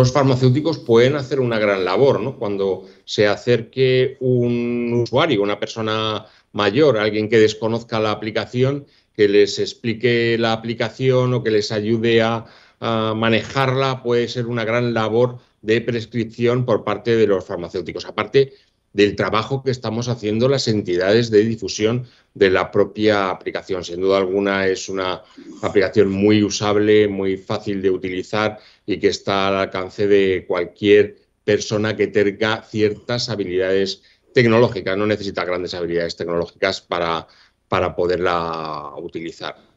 los farmacéuticos pueden hacer una gran labor, ¿no? Cuando se acerque un usuario, una persona mayor, alguien que desconozca la aplicación, que les explique la aplicación o que les ayude a, manejarla, puede ser una gran labor de prescripción por parte de los farmacéuticos. Aparte, del trabajo que estamos haciendo las entidades de difusión de la propia aplicación. Sin duda alguna es una aplicación muy usable, muy fácil de utilizar y que está al alcance de cualquier persona que tenga ciertas habilidades tecnológicas. No necesita grandes habilidades tecnológicas para, para poderla utilizar.